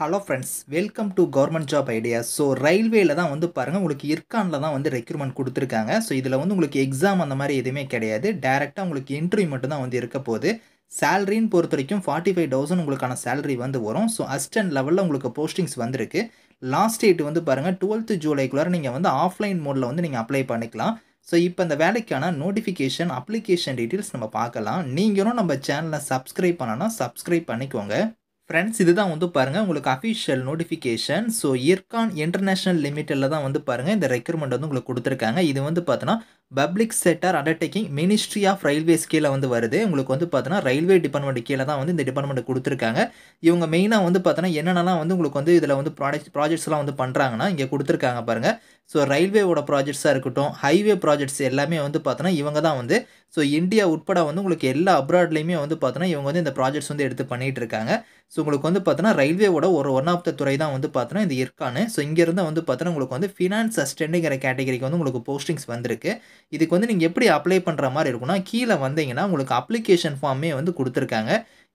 hello friends welcome to government job idea so ரயில்வேல தான் வந்து பாருங்கள் உங்களுக்கு இர்கானில் தான் வந்து ரெக்ரூட்மெண்ட் கொடுத்துருக்காங்க ஸோ இதில் வந்து உங்களுக்கு எக்ஸாம் அந்த மாதிரி எதுவுமே கிடையாது டேரெக்டாக உங்களுக்கு இன்டர்வியூ மட்டும் தான் வந்து இருக்க போகுது சேலரின்னு பொறுத்த வரைக்கும் ஃபார்ட்டி ஃபைவ் தௌசண்ட் உங்களுக்கான சேலரி வந்து வரும் ஸோ அசிஸ்டன்ட் லெவலில் உங்களுக்கு போஸ்டிங்ஸ் வந்திருக்கு லாஸ்ட் டேட் வந்து பாருங்கள் டுவெல்த்து ஜூலைக்குள்ளே நீங்கள் வந்து ஆஃப்லைன் மோடில் வந்து நீங்கள் அப்ளை பண்ணிக்கலாம் ஸோ இப்போ இந்த வேலைக்கான நோட்டிஃபிகேஷன் அப்ளிகேஷன் டீட்டெயில்ஸ் நம்ம பார்க்கலாம் நீங்களும் நம்ம சேனலை சப்ஸ்கிரைப் பண்ணனா சப்ஸ்கிரைப் பண்ணிக்கோங்க ஃப்ரெண்ட்ஸ் இதுதான் வந்து பாருங்கள் உங்களுக்கு official notification so IRCON international லிமிட்டில் தான் வந்து பாருங்கள் இந்த ரெக்யூர்மெண்ட் வந்து உங்களுக்கு கொடுத்துருக்காங்க இது வந்து பார்த்தோன்னா public sector undertaking ministry of railways கீழே வந்து வருது உங்களுக்கு வந்து பார்த்தோன்னா ரயில்வே டிபார்ட்மெண்ட் கீழே தான் வந்து இந்த டிபார்ட்மெண்ட் கொடுத்துருக்காங்க இவங்க மெயினாக வந்து பார்த்தோன்னா என்னென்னலாம் வந்து உங்களுக்கு வந்து இதில் வந்து ப்ராடக்ட் ப்ராஜெக்ட்ஸ்லாம் வந்து பண்ணுறாங்கன்னா இங்கே கொடுத்துருக்காங்க பாருங்கள் ஸோ ரயில்வேவோட ப்ராஜெக்ட்ஸாக இருக்கட்டும் ஹைவே ப்ராஜெக்ட்ஸ் எல்லாமே வந்து பார்த்தோன்னா இவங்க தான் வந்து ஸோ இந்தியா உட்பட வந்து உங்களுக்கு எல்லா அப்ராட்லேயுமே வந்து பார்த்தோன்னா இவங்க வந்து இந்த ப்ராஜெக்ட்ஸ் வந்து எடுத்து பண்ணிகிட்டு இருக்காங்க ஸோ உங்களுக்கு வந்து பார்த்தோன்னா ரயில்வேவோட ஒரு ஒன் ஆஃப் த துறை தான் வந்து பார்த்தோன்னா இது இருக்கான்னு ஸோ இங்கேருந்து வந்து பார்த்தோன்னா உங்களுக்கு வந்து ஃபினான்ஸ் அசிஸ்டண்ட்டுங்கிற கேட்டகரிக்கு வந்து உங்களுக்கு போஸ்டிங்ஸ் வந்திருக்கு இதுக்கு வந்து நீங்கள் எப்படி அப்ளை பண்ணுற மாதிரி இருக்குன்னா கீழே வந்தீங்கன்னா உங்களுக்கு அப்ளிகேஷன் ஃபார்மே வந்து கொடுத்துருக்காங்க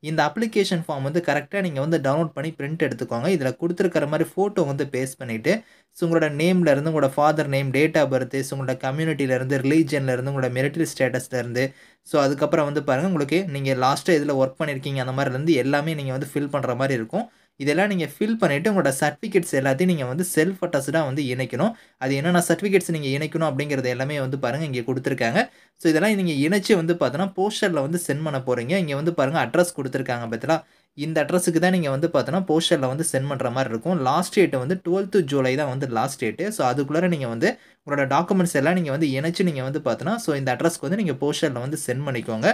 இந்த அப்ளிகேஷன் ஃபார்ம் வந்து கரெக்டாக நீங்கள் வந்து டவுன்லோட் பண்ணி பிரிண்ட் எடுத்துக்கோங்க இதில் கொடுத்துருக்கிற மாதிரி ஃபோட்டோ வந்து பேஸ்ட் பண்ணிவிட்டு ஸோ உங்களோட நேம்லேருந்து உங்களோட father name date of birth so உங்களோட கம்யூனிட்டிலேருந்து ரிலீஜன்லேருந்து உங்களோட மெரிட்டல் ஸ்டேட்டஸ்லேருந்து ஸோ அதுக்கப்புறம் வந்து பாருங்கள் உங்களுக்கு நீங்கள் லாஸ்ட்டாக இதில் ஒர்க் பண்ணியிருக்கீங்க அந்த மாதிரிலேருந்து எல்லாமே நீங்கள் வந்து ஃபில் பண்ணுற மாதிரி இருக்கும் இதெல்லாம் நீங்கள் ஃபில் பண்ணிவிட்டு உங்களோட சர்டிஃபிகேட்ஸ் எல்லாத்தையும் நீங்கள் வந்து செல்ஃப் அட்டஸ்டாக வந்து இணைக்கணும் அது என்னென்ன சர்டிஃபிகேட்ஸ் நீங்கள் இணைக்கணும் அப்படிங்கிறது எல்லாமே வந்து பாருங்கள் இங்கே கொடுத்துருக்காங்க ஸோ இதெல்லாம் நீங்கள் இணைச்சி வந்து பார்த்தோன்னா போஸ்டரில் வந்து சென்ட் பண்ண போகிறீங்க இங்கே வந்து பாருங்கள் அட்ரஸ் கொடுத்துருக்காங்க பார்த்தீங்களா இந்த அட்ரஸுக்கு தான் நீங்கள் வந்து பார்த்தோன்னா போஸ்டரில் வந்து சென்ட் பண்ணுற மாதிரி இருக்கும் லாஸ்ட் டேட்டு வந்து டுவெல்த்து ஜூலை தான் வந்து லாஸ்ட் டேட்டு ஸோ அதுக்குள்ளே நீங்கள் வந்து உங்களோட டாக்குமெண்ட்ஸ் எல்லாம் நீங்கள் வந்து இணைச்சி நீங்கள் வந்து பார்த்தோன்னா ஸோ இந்த அட்ரஸ்க்கு வந்து நீங்கள் போஸ்டரில் வந்து சென்ட் பண்ணிக்கோங்க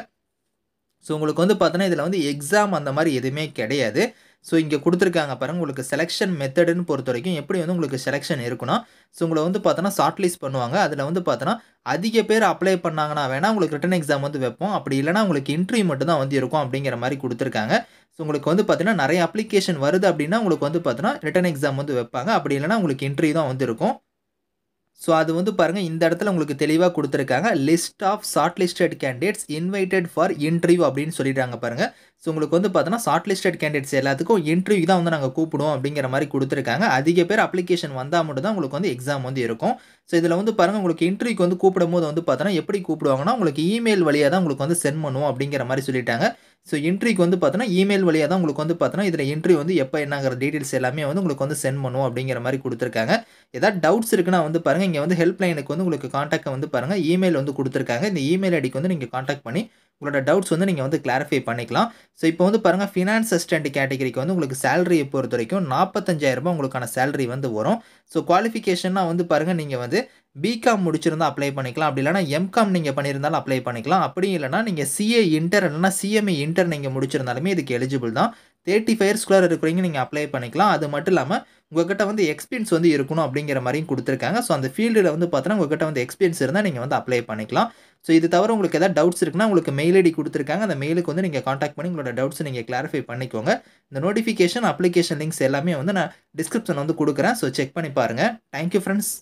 ஸோ உங்களுக்கு வந்து பார்த்தோன்னா இதில் வந்து எக்ஸாம் அந்த மாதிரி எதுவுமே கிடையாது ஸோ இங்கே கொடுத்துருக்காங்க பாருங்கள் உங்களுக்கு செலெக்ஷன் மெத்தடுன்னு பொறுத்த வரைக்கும் எப்படி வந்து உங்களுக்கு செலெக்ஷன் இருக்கணும் ஸோ உங்களை வந்து பார்த்தோன்னா ஷார்ட் லிஸ்ட் பண்ணுவாங்க அதில் வந்து பார்த்தோன்னா அதிக பேர் அப்ளை பண்ணாங்கன்னா வேணால் உங்களுக்கு ரிட்டன் எக்ஸாம் வந்து வைப்போம் அப்படி இல்லைனா உங்களுக்கு இன்ட்ரிவியூ மட்டும் தான் வந்து இருக்கும் அப்படிங்கிற மாதிரி கொடுத்துருக்காங்க ஸோ உங்களுக்கு வந்து பார்த்தீங்கன்னா நிறைய அப்ளிகேஷன் வருது அப்படின்னா உங்களுக்கு வந்து பார்த்தோன்னா ரிட்டன் எக்ஸாம் வந்து வைப்பாங்க அப்படி இல்லைனா உங்களுக்கு இன்ட்ரிவியூ தான் வந்து இருக்கும் ஸோ அது வந்து பாருங்கள் இந்த இடத்துல உங்களுக்கு தெளிவாக கொடுத்துருக்காங்க list of shortlisted candidates invited for interview அப்படின்னு சொல்லிடுறாங்க பாருங்கள் ஸோ உங்களுக்கு வந்து பார்த்தோன்னா ஷார்ட் லிஸ்டட் கேண்டிடேட்ஸ் எல்லாத்துக்கும் இன்டர்வியூ தான் வந்து நாங்கள் கூப்பிடுவோம் அப்படிங்கிற மாதிரி கொடுத்துருக்காங்க அதிக பேர் அப்ளிகேஷன் வந்தால் மட்டும் தான் உங்களுக்கு வந்து எக்ஸாம் வந்து இருக்கும் ஸோ இதில் வந்து பாருங்கள் உங்களுக்கு இன்டர்வியூக்கு வந்து கூப்பிடும்போது வந்து பார்த்தோன்னா எப்படி கூப்பிடுவாங்கன்னா உங்களுக்கு இமெயில் வழியாக தான் உங்களுக்கு வந்து சென்ட் பண்ணுவோம் அப்படிங்கிற மாதிரி சொல்லிட்டாங்க ஸோ என்ட்ரிக்கு வந்து பார்த்தோன்னா இமெயில் வழியாக தான் உங்களுக்கு வந்து பார்த்தோன்னா இதில் என்ட்ரி வந்து எப்போ என்னங்கிற டீட்டெயில்ஸ் எல்லாமே வந்து உங்களுக்கு வந்து சென்ட் பண்ணுவோம் அப்படிங்கிற மாதிரி கொடுத்துருக்காங்க ஏதாவது டவுட்ஸ் இருக்குன்னா வந்து பாருங்கள் இங்கே வந்து ஹெல்ப்லைனுக்கு வந்து உங்களுக்கு காண்டாக்ட் வந்து பாருங்கள் இமெயில் வந்து கொடுத்துருக்காங்க இந்த இமெயில் ஐடிக்கு வந்து நீங்கள் காண்டாக்ட் பண்ணி உங்களோட டவுட்ஸ் வந்து நீங்கள் வந்து கிளாரிஃபை பண்ணிக்கலாம் ஸோ இப்போ வந்து பாருங்கள் ஃபினான்ஸ் அசிஸ்டன்ட் கேட்டகரிக்கு வந்து உங்களுக்கு சேலரியை பொறுத்த வரைக்கும் நாற்பத்தஞ்சாயிரரூபா உங்களுக்கான சேலரி வந்து வரும் ஸோ குவாலிஃபிகேஷன்னா வந்து பாருங்கள் நீங்கள் வந்து பிகாம் முடிச்சிருந்தால் அப்ளை பண்ணிக்கலாம் அப்படி இல்லைனா எம்காம் நீங்கள் பண்ணியிருந்தாலும் அப்ளை பண்ணிக்கலாம் அப்படி இல்லைனா நீங்கள் சிஏ இன்டர் இல்லைனா சிஎம்ஏ இன்டர் நீங்கள் முடிச்சிருந்தாலுமே இதுக்கு எலிஜிபிள் தான் தேர்ட்டி ஃபைவ் இயர்ஸ்குள்ளார இருக்கிறீங்க நீங்கள் அப்ளை பண்ணிக்கலாம் அது மட்டும் இல்லாமல் உங்கள்கிட்ட வந்து எக்ஸ்பீரியன்ஸ் வந்து இருக்கணும் அப்படிங்கிற மாதிரியும் கொடுத்துருக்காங்க ஸோ அந்த ஃபீல்டில் வந்து பார்த்தோன்னா உங்கள்கிட்ட வந்து எக்ஸ்பீரியன்ஸ் இருந்தால் நீங்கள் வந்து அப்ளை பண்ணிக்கலாம் ஸோ இது தவிர உங்களுக்கு எதாவது டவுட்ஸ் இருக்குன்னா உங்களுக்கு மெயில் ஐடி கொடுத்துருக்காங்க அந்த மெயிலுக்கு வந்து நீங்கள் காண்டாக்ட் பண்ணி உங்களோட டவுட்ஸ் நீங்கள் கிளாரிஃபை பண்ணிக்கோங்க இந்த நோட்டிஃபிகேஷன் அப்ளிகேஷன் லிங்க்ஸ் எல்லாமே வந்து நான் டிஸ்கிரிப்ஷன் வந்து கொடுக்குறேன் ஸோ செக் பண்ணி பாருங்கள் தேங்க்யூ ஃப்ரெண்ட்ஸ்